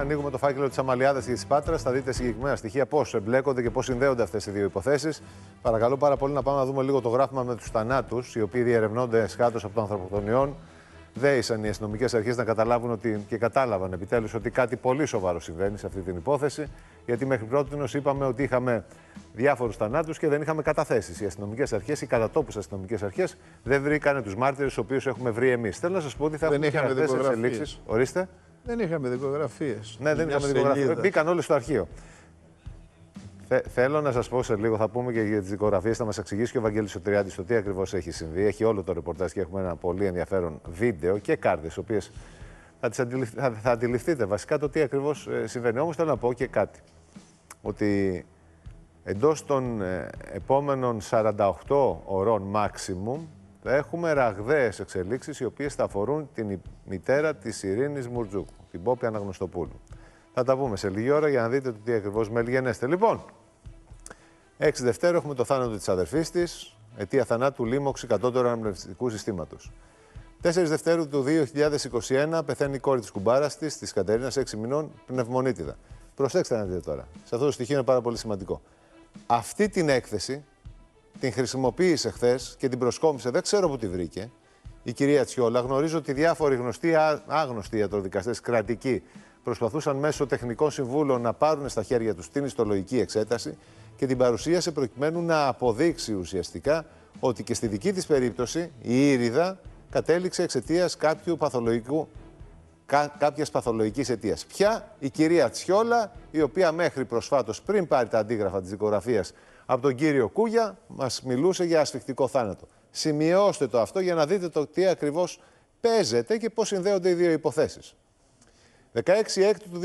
Ανοίγουμε το φάκελο της Αμαλιάδας και της Πάτρας. Θα δείτε συγκεκριμένα στοιχεία πώς εμπλέκονται και πώς συνδέονται αυτές οι δύο υποθέσεις. Παρακαλώ πάρα πολύ να πάμε να δούμε λίγο το γράφημα με τους θανάτους, οι οποίοι διερευνώνται σχάτω από το ανθρωποκτονιών. Δέησαν οι αστυνομικές αρχές να καταλάβουν ότι, και κατάλαβαν επιτέλους ότι κάτι πολύ σοβαρό συμβαίνει σε αυτή την υπόθεση. Γιατί μέχρι πρώτης είπαμε ότι είχαμε διάφορους θανάτους και δεν είχαμε καταθέσεις. Οι αστυνομικές αρχές, οι κατατόπους αστυνομικές αρχές δεν βρήκαν τους μάρτυρες, του οποίους έχουμε βρει εμείς. Θέλω να σας πω ότι θα έχουμε και εξελίξεις. Ορίστε. Δεν είχαμε δικογραφίες. Ναι, δεν είχαμε δικογραφίε. Μπήκαν όλοι στο αρχείο. θέλω να σας πω σε λίγο, θα πούμε και για τις δικογραφίες, θα μας εξηγήσει και ο Βαγγέλης ο το τι ακριβώς έχει συμβεί. Έχει όλο το ρεπορτάζ και έχουμε ένα πολύ ενδιαφέρον βίντεο και κάρτες, οι οποίες θα, θα αντιληφθείτε βασικά το τι ακριβώς ε, συμβαίνει. Όμως θέλω να πω και κάτι. Ότι εντός των ε, επόμενων 48 ωρών maximum θα έχουμε ραγδαίες εξελίξεις οι οποίες θα αφορούν την μητέρα της Ειρήνης Μουρτζούκου, την Πόπη Αναγνωστοπούλου. Θα τα πούμε σε λίγη ώρα για να δείτε το τι ακριβώς μελγενέστε. Λοιπόν, 6 Δευτέρου έχουμε το θάνατο της αδερφής της, αιτία θανάτου λίμωξη κατώτερου αναπνευστικού συστήματος. 4 Δευτέρου του 2021 πεθαίνει η κόρη της κουμπάρας της, της Κατερίνας, 6 μηνών, πνευμονίτιδα. Προσέξτε να δείτε τώρα. Σε αυτό το στοιχείο είναι πάρα πολύ σημαντικό. Αυτή την έκθεση την χρησιμοποίησε χθες και την προσκόμισε. Δεν ξέρω που τη βρήκε η κυρία Τσιόλα. Γνωρίζω ότι διάφοροι γνωστοί, άγνωστοι ιατροδικαστές, κρατικοί, προσπαθούσαν μέσω τεχνικών συμβούλων να πάρουν στα χέρια τους την ιστολογική εξέταση και την παρουσίασε προκειμένου να αποδείξει ουσιαστικά ότι και στη δική της περίπτωση η ήριδα κατέληξε εξαιτίας κάποιου παθολογικού. Κάποιας παθολογικής αιτίας. Ποια η κυρία Τσιόλα, η οποία μέχρι προσφάτως πριν πάρει τα αντίγραφα της δικογραφίας από τον κύριο Κούγια, μας μιλούσε για ασφιχτικό θάνατο. Σημειώστε το αυτό για να δείτε το τι ακριβώς παίζεται και πώς συνδέονται οι δύο υποθέσεις. 16 Έκτου του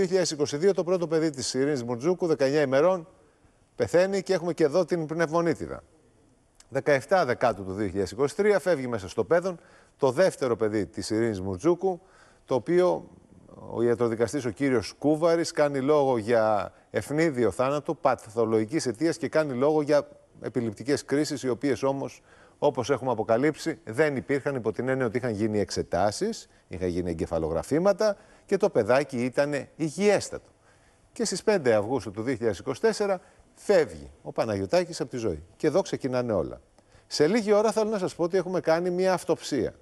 2022 το πρώτο παιδί της Ειρήνης Μουρτζούκου, 19 ημερών, πεθαίνει και έχουμε και εδώ την πνευμονίτιδα. 17 Δεκάτου του 2023 φεύγει μέσα στο παιδόν το δεύτερο παιδί της Ειρήνης Μουρτζούκου, το οποίο ο ιατροδικαστής ο κύριος Κούβαρης κάνει λόγο για ευνίδιο θάνατο παθολογικής αιτίας και κάνει λόγο για επιληπτικές κρίσεις οι οποίες όμως όπως έχουμε αποκαλύψει δεν υπήρχαν υπό την έννοια ότι είχαν γίνει εξετάσεις, είχαν γίνει εγκεφαλογραφήματα και το παιδάκι ήταν υγιέστατο. Και στις 5 Αυγούστου του 2024 φεύγει ο Παναγιωτάκης από τη ζωή. Και εδώ ξεκινάνε όλα. Σε λίγη ώρα θέλω να σας πω ότι έχουμε κάνει μια αυτοψία.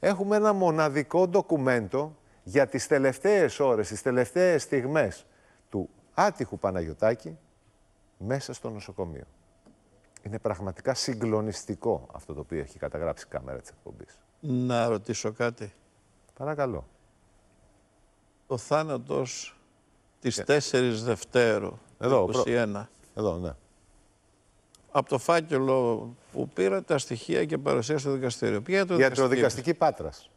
Έχουμε ένα μοναδικό ντοκουμέντο για τις τελευταίες ώρες, τις τελευταίες στιγμές του άτυχου Παναγιωτάκη μέσα στο νοσοκομείο. Είναι πραγματικά συγκλονιστικό αυτό το οποίο έχει καταγράψει η κάμερα της εκπομπής. Να ρωτήσω κάτι. Παρακαλώ. Το θάνατος της 4 ε. Δευτέρου, Εδώ, 21. Εδώ, ναι. Από το φάκελο που πήρα τα στοιχεία και παρουσία στο δικαστήριο. Για το δικαστική Πάτρας.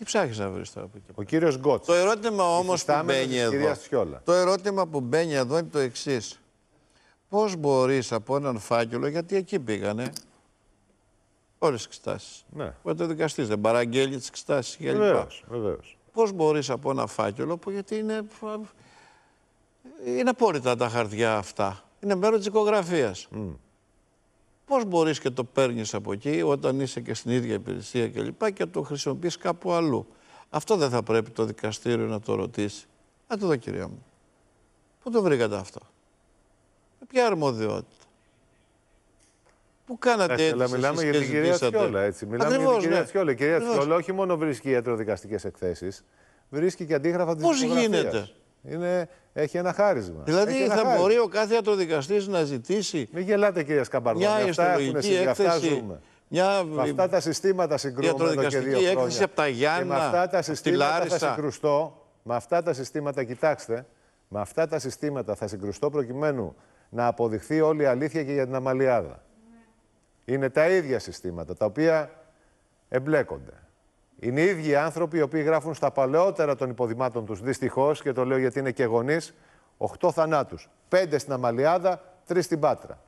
Τι ψάχνεις να βρεις τώρα από εκεί. Ο κύριος Γκότ. Το ερώτημα όμως που μπαίνει εδώ. Το ερώτημα που μπαίνει εδώ είναι το εξής. Πώς μπορείς από έναν φάκελο, γιατί εκεί πήγανε, όλες τις εξτάσει. Ναι. ο δικαστή δεν παραγγέλει τι εξτάσει και λοιπά. Βεβαίως. Πώς μπορείς από ένα φάκελο που γιατί είναι. Είναι απόρριτα τα χαρτιά αυτά. Είναι μέρος της οικογραφίας. Πώς μπορείς και το παίρνεις από εκεί, όταν είσαι και στην ίδια υπηρεσία κλπ. Και, και το χρησιμοποιείς κάπου αλλού. Αυτό δεν θα πρέπει το δικαστήριο να το ρωτήσει. Α ε, το δω, κυρία μου. Πού το βρήκατε αυτό. Με ποια αρμοδιότητα. Πού κάνατε έτσι. Ε, αλλά μιλάμε για την κυρία Τσιόλα, έτσι. Μιλάμε για την κυρία ναι. Τσιόλα. Η κυρία Τσιόλα όχι μόνο βρίσκει ιατροδικαστικές εκθέσεις, βρίσκει και αντίγραφα της Πώς γίνεται. Είναι, έχει ένα χάρισμα. Δηλαδή θα μπορεί ο κάθε ιατροδικαστής να ζητήσει. Μην γελάτε, κύριε Σκαμπαρδόνη. Μια ιστορική έκθεση. Με αυτά τα συστήματα συγκρούμε εδώ και δύο χρόνια. από τα και με αυτά τα συστήματα θα συγκρουστώ. Με αυτά τα συστήματα, κοιτάξτε, με αυτά τα συστήματα θα συγκρουστώ προκειμένου να αποδειχθεί όλη η αλήθεια και για την αμαλιάδα. Είναι τα ίδια συστήματα τα οποία εμπλέκονται. Είναι οι ίδιοι άνθρωποι οι οποίοι γράφουν στα παλαιότερα των υποδημάτων τους, δυστυχώς, και το λέω γιατί είναι και γονείς, 8 θανάτου. 5 στην Αμαλιάδα, 3 στην Πάτρα.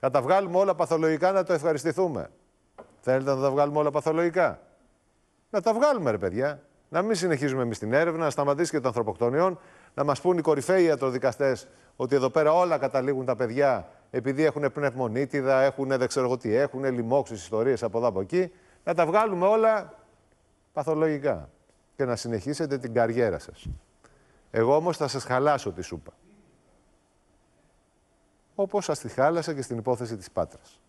Θα τα βγάλουμε όλα παθολογικά να το ευχαριστηθούμε. Θέλετε να τα βγάλουμε όλα παθολογικά. Να τα βγάλουμε, ρε παιδιά. Να μην συνεχίζουμε εμείς την έρευνα, να σταματήσει και το ανθρωποκτονιών, να μας πούν οι κορυφαίοι ιατροδικαστές ότι εδώ πέρα όλα καταλήγουν τα παιδιά επειδή έχουν πνευμονίτιδα, έχουν δεν ξέρω τι έχουν, λοιμώξεις ιστορίες από εδώ από εκεί. Να τα βγάλουμε όλα παθολογικά και να συνεχίσετε την καριέρα σας. Εγώ όμως θα σας χαλάσω τη σούπα. Όπως σας τη χάλασα και στην υπόθεση της Πάτρας.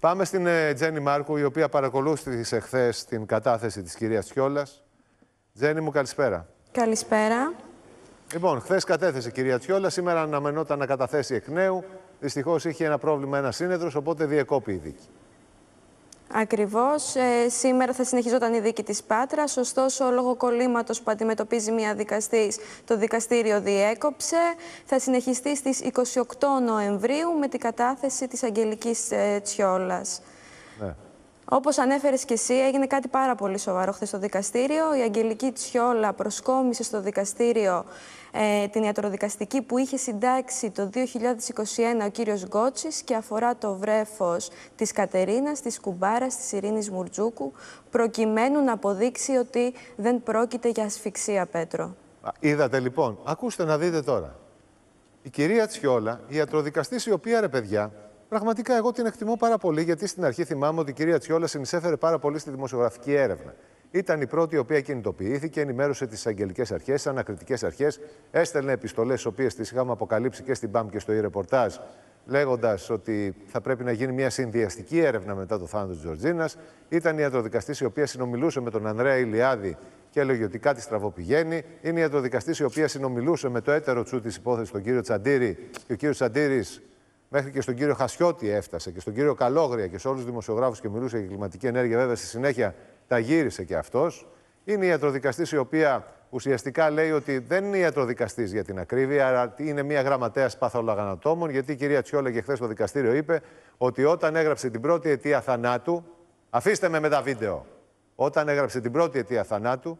Πάμε στην ε, Τζέννη Μάρκου, η οποία παρακολούθησε χθες την κατάθεση της κυρίας Τσιόλας. Τζέννη μου, καλησπέρα. Καλησπέρα. Λοιπόν, χθες κατέθεσε η κυρία Τσιόλα, σήμερα αναμενόταν να καταθέσει εκ νέου. Δυστυχώς είχε ένα πρόβλημα ένα σύνεδρος, οπότε διεκόπη η δίκη. Ακριβώς. Ε, σήμερα θα συνεχιζόταν η δίκη της Πάτρας. Ωστόσο, λόγω κολλήματος που αντιμετωπίζει μία δικαστής, το δικαστήριο διέκοψε. Θα συνεχιστεί στις 28 Νοεμβρίου με την κατάθεση της Αγγελικής ε, Τσιόλας. Ναι. Όπως ανέφερες και εσύ, έγινε κάτι πάρα πολύ σοβαρό χθες στο δικαστήριο. Η Αγγελική Τσιόλα προσκόμισε στο δικαστήριο ε, την ιατροδικαστική που είχε συντάξει το 2021 ο κύριος Γκότσης και αφορά το βρέφος της Κατερίνας, της Κουμπάρας, της Ειρήνης Μουρτζούκου προκειμένου να αποδείξει ότι δεν πρόκειται για ασφυξία, Πέτρο. Είδατε λοιπόν. Ακούστε να δείτε τώρα. Η κυρία Τσιόλα, η ιατροδικαστής η οποία, ρε παιδιά, Πραγματικά εγώ την εκτιμώ πάρα πολύ, γιατί στην αρχή θυμάμαι ότι η κυρία Τσιόλα συνεισέφερε πάρα πολύ στη δημοσιογραφική έρευνα. Ήταν η πρώτη η οποία κινητοποιήθηκε, ενημέρωσε τις αγγελικές αρχές, τις ανακριτικές αρχές, έστελνε επιστολές, τις οποίες τις είχαμε αποκαλύψει και στην ΠΑΜ και στο e-reportage, λέγοντας ότι θα πρέπει να γίνει μια συνδυαστική έρευνα μετά το θάνατο της Τζορτζίνας. Ήταν η ιατροδικαστής η οποία συνομιλούσε με τον Ανδρέα Ηλιάδη και έλεγε ότι κάτι στραβοπηγαίνει. Είναι η ιατροδικαστής η οποία συνομιλούσε με το έτερο τσού της υπόθεσης, τον κύριο Τσαντήρη. Και ο κύριος Τσαντήρης Μέχρι και στον κύριο Χασιώτη έφτασε και στον κύριο Καλόγρια και σε όλους τους δημοσιογράφους και μιλούσε για κλιματική ενέργεια. Βέβαια, στη συνέχεια τα γύρισε και αυτός. Είναι η ιατροδικαστής η οποία ουσιαστικά λέει ότι δεν είναι ιατροδικαστής για την ακρίβεια, αλλά είναι μια γραμματέας παθολαγανατόμων. Γιατί η κυρία Τσιόλα και χθες στο δικαστήριο είπε ότι όταν έγραψε την πρώτη αιτία θανάτου. Αφήστε με μετά βίντεο. Όταν έγραψε την πρώτη αιτία θανάτου,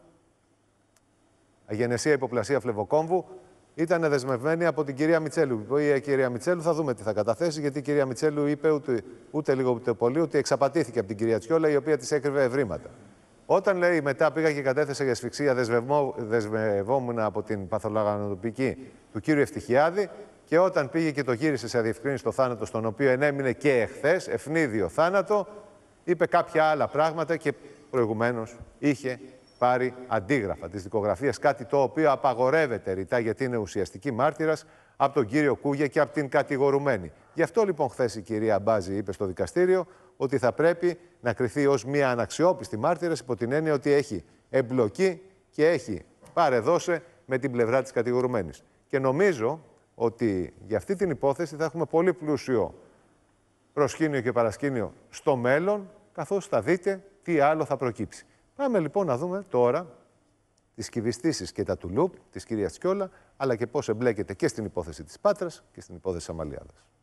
αγενεσία υποπλασία φλεβοκόμβου, ήταν δεσμευμένη από την κυρία Μιτσέλου. Η κυρία Μιτσέλου θα δούμε τι θα καταθέσει, γιατί η κυρία Μιτσέλου είπε ούτε, ούτε λίγο ούτε πολύ ότι εξαπατήθηκε από την κυρία Τσιόλα, η οποία της έκρυβε ευρήματα. Όταν λέει μετά πήγα και κατέθεσα για ασφυξία, δεσμευόμουν από την παθολαγανοτοπική του κύριου Ευτυχιάδη και όταν πήγε και το γύρισε σε αδιευκρίνηση το θάνατο, στον οποίο ενέμεινε και εχθές, ευνίδιο θάνατο, είπε κάποια άλλα πράγματα και προηγουμένως είχε πάρει αντίγραφα της δικογραφίας. Κάτι το οποίο απαγορεύεται ρητά γιατί είναι ουσιαστική μάρτυρας από τον κύριο Κούγια και από την κατηγορουμένη. Γι' αυτό λοιπόν χθες η κυρία Μπάζη είπε στο δικαστήριο ότι θα πρέπει να κριθεί ως μια αναξιόπιστη μάρτυρας υπό την έννοια ότι έχει εμπλοκή και έχει παρεδώσει με την πλευρά της κατηγορουμένης. Και νομίζω ότι για αυτή την υπόθεση θα έχουμε πολύ πλούσιο προσκήνιο και παρασκήνιο στο μέλλον, καθώς θα δείτε τι άλλο θα προκύψει. Πάμε λοιπόν να δούμε τώρα τις κυβιστήσεις και τα τουλούπ της κυρίας Τσιόλα, αλλά και πώς εμπλέκεται και στην υπόθεση της Πάτρας και στην υπόθεση Αμαλιάδα.